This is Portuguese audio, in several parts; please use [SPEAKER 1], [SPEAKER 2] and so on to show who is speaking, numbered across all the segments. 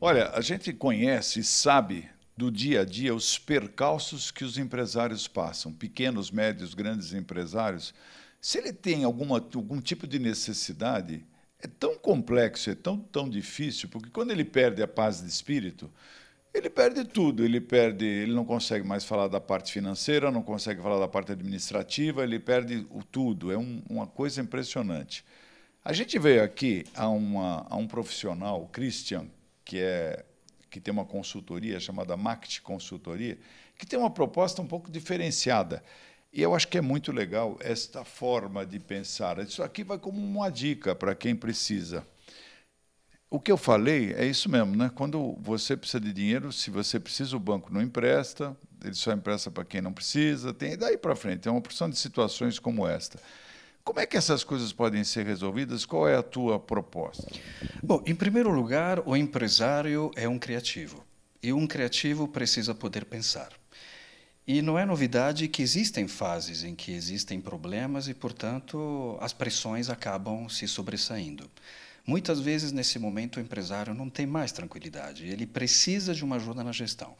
[SPEAKER 1] Olha, a gente conhece e sabe do dia a dia os percalços que os empresários passam, pequenos, médios, grandes empresários. Se ele tem alguma, algum tipo de necessidade, é tão complexo, é tão, tão difícil, porque quando ele perde a paz de espírito, ele perde tudo, ele perde, ele não consegue mais falar da parte financeira, não consegue falar da parte administrativa, ele perde o tudo. É um, uma coisa impressionante. A gente veio aqui a, uma, a um profissional, o Christian, que é que tem uma consultoria chamada Mact Consultoria, que tem uma proposta um pouco diferenciada. E eu acho que é muito legal esta forma de pensar. Isso aqui vai como uma dica para quem precisa. O que eu falei é isso mesmo, né? Quando você precisa de dinheiro, se você precisa, o banco não empresta, ele só empresta para quem não precisa, tem e daí para frente, tem é uma porção de situações como esta.
[SPEAKER 2] Como é que essas coisas podem ser resolvidas? Qual é a tua proposta? Bom, em primeiro lugar, o empresário é um criativo. E um criativo precisa poder pensar. E não é novidade que existem fases em que existem problemas e, portanto, as pressões acabam se sobressaindo. Muitas vezes, nesse momento, o empresário não tem mais tranquilidade, ele precisa de uma ajuda na gestão.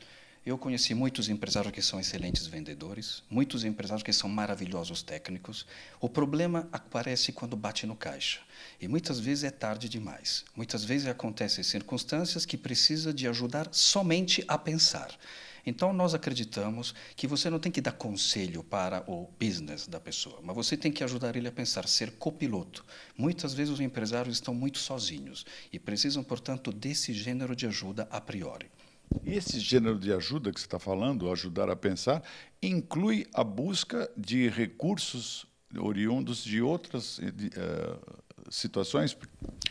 [SPEAKER 2] Eu conheci muitos empresários que são excelentes vendedores, muitos empresários que são maravilhosos técnicos. O problema aparece quando bate no caixa. E muitas vezes é tarde demais. Muitas vezes acontecem circunstâncias que precisa de ajudar somente a pensar. Então, nós acreditamos que você não tem que dar conselho para o business da pessoa, mas você tem que ajudar ele a pensar, ser copiloto. Muitas vezes os empresários estão muito sozinhos e precisam, portanto, desse gênero de ajuda a priori.
[SPEAKER 1] E esse gênero de ajuda que você está falando, ajudar a pensar, inclui a busca de recursos oriundos de
[SPEAKER 2] outras de, uh, situações?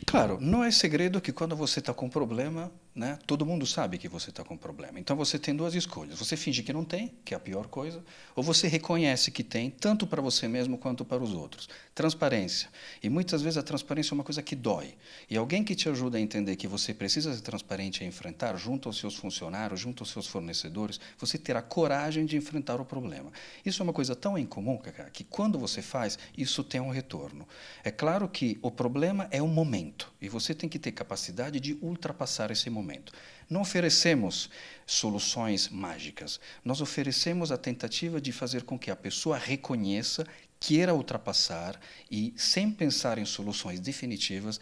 [SPEAKER 2] Claro, não é segredo que quando você está com um problema, né? Todo mundo sabe que você está com um problema. Então você tem duas escolhas: você finge que não tem, que é a pior coisa, ou você reconhece que tem, tanto para você mesmo quanto para os outros. Transparência. E muitas vezes a transparência é uma coisa que dói. E alguém que te ajuda a entender que você precisa ser transparente e enfrentar, junto aos seus funcionários, junto aos seus fornecedores, você terá coragem de enfrentar o problema. Isso é uma coisa tão incomum, Cacá, que quando você faz, isso tem um retorno. É claro que o problema é o momento e você tem que ter capacidade de ultrapassar esse momento momento. Não oferecemos soluções mágicas, nós oferecemos a tentativa de fazer com que a pessoa reconheça, queira ultrapassar e, sem pensar em soluções definitivas,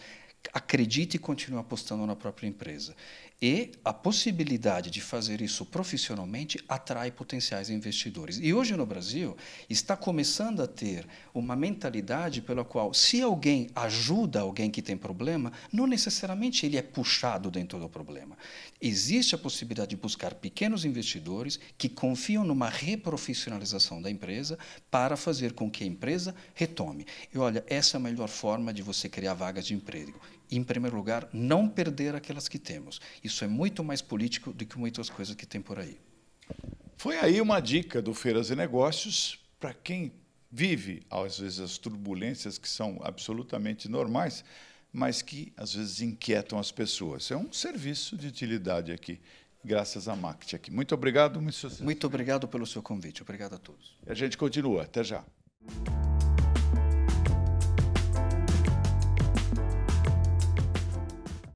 [SPEAKER 2] acredite e continue apostando na própria empresa. E a possibilidade de fazer isso profissionalmente atrai potenciais investidores. E hoje no Brasil está começando a ter uma mentalidade pela qual, se alguém ajuda alguém que tem problema, não necessariamente ele é puxado dentro do problema. Existe a possibilidade de buscar pequenos investidores que confiam numa reprofissionalização da empresa para fazer com que a empresa retome. E olha, essa é a melhor forma de você criar vagas de emprego em primeiro lugar, não perder aquelas que temos. Isso é muito mais político do que muitas coisas que tem por aí.
[SPEAKER 1] Foi aí uma dica do Feiras e Negócios para quem vive, às vezes, as turbulências que são absolutamente normais, mas que às vezes inquietam as pessoas. É um serviço de utilidade aqui, graças à MACT aqui. Muito obrigado, muito Muito obrigado
[SPEAKER 2] pelo seu convite. Obrigado a todos.
[SPEAKER 1] E a gente continua. Até já.